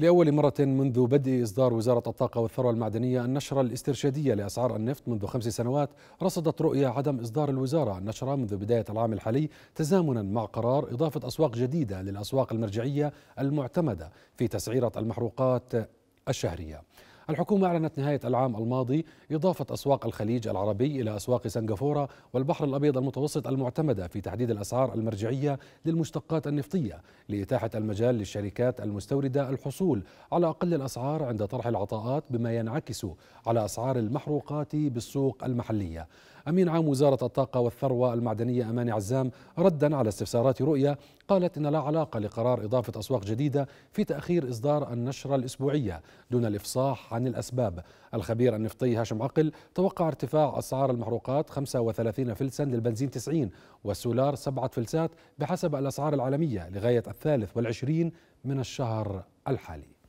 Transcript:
لأول مرة منذ بدء إصدار وزارة الطاقة والثروة المعدنية النشرة الاسترشادية لأسعار النفط منذ خمس سنوات رصدت رؤية عدم إصدار الوزارة النشرة منذ بداية العام الحالي تزامنا مع قرار إضافة أسواق جديدة للأسواق المرجعية المعتمدة في تسعيرة المحروقات الشهرية الحكومة أعلنت نهاية العام الماضي إضافة أسواق الخليج العربي إلى أسواق سنغافورة والبحر الأبيض المتوسط المعتمدة في تحديد الأسعار المرجعية للمشتقات النفطية لإتاحة المجال للشركات المستوردة الحصول على أقل الأسعار عند طرح العطاءات بما ينعكس على أسعار المحروقات بالسوق المحلية أمين عام وزارة الطاقة والثروة المعدنية أماني عزام ردا على استفسارات رؤية قالت إن لا علاقة لقرار إضافة أسواق جديدة في تأخير إصدار النشرة الأسبوعية دون الإفصاح عن الأسباب الخبير النفطي هاشم عقل توقع ارتفاع أسعار المحروقات 35 فلسا للبنزين 90 والسولار 7 فلسات بحسب الأسعار العالمية لغاية الثالث والعشرين من الشهر الحالي